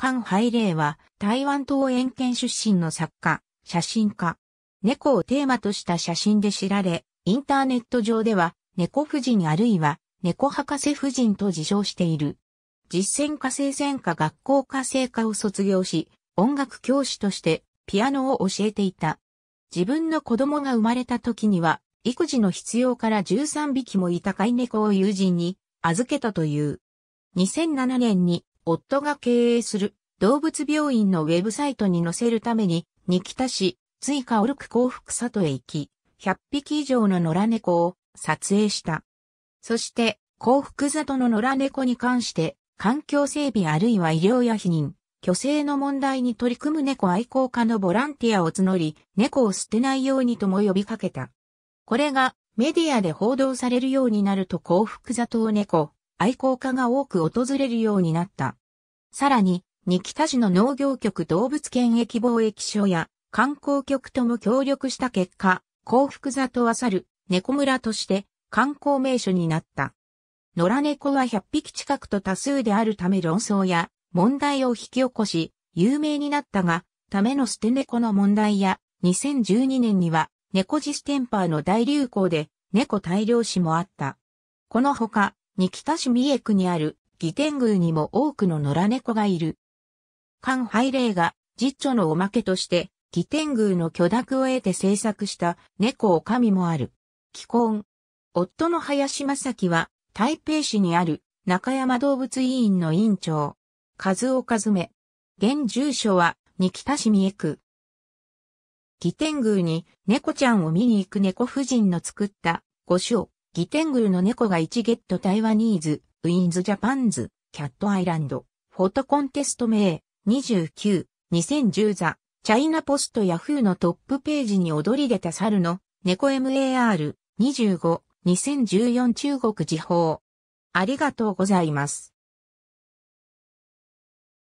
韓ハ礼は台湾東園県出身の作家、写真家。猫をテーマとした写真で知られ、インターネット上では猫夫人あるいは猫博士夫人と自称している。実践家生前科学校家政科を卒業し、音楽教師としてピアノを教えていた。自分の子供が生まれた時には、育児の必要から13匹もいた飼い猫を友人に預けたという。2007年に夫が経営する動物病院のウェブサイトに載せるために、に来たし、追加オルク幸福里へ行き、100匹以上の野良猫を撮影した。そして、幸福里の野良猫に関して、環境整備あるいは医療や避妊、虚勢の問題に取り組む猫愛好家のボランティアを募り、猫を捨てないようにとも呼びかけた。これがメディアで報道されるようになると幸福里を猫、愛好家が多く訪れるようになった。さらに、日北市の農業局動物検疫貿易所や観光局とも協力した結果、幸福座とわさる猫村として観光名所になった。野良猫は100匹近くと多数であるため論争や問題を引き起こし、有名になったが、ための捨て猫の問題や、2012年には猫ジステンパーの大流行で猫大量死もあった。このほか、に北市三重区にある義天宮にも多くの野良猫がいる。関拝霊が実著のおまけとして、義天宮の許諾を得て制作した猫を神もある。既婚。夫の林正樹は台北市にある中山動物委員の委員長。数を数め。現住所は、に北市三重区。義天宮に猫ちゃんを見に行く猫夫人の作った五章。ギテングルの猫が1ゲットタイワニーズ、ウィンズジャパンズ、キャットアイランド、フォトコンテスト名、29、2010ザ、チャイナポストヤフーのトップページに踊り出た猿の、猫 MAR、25、2014中国時報。ありがとうございます。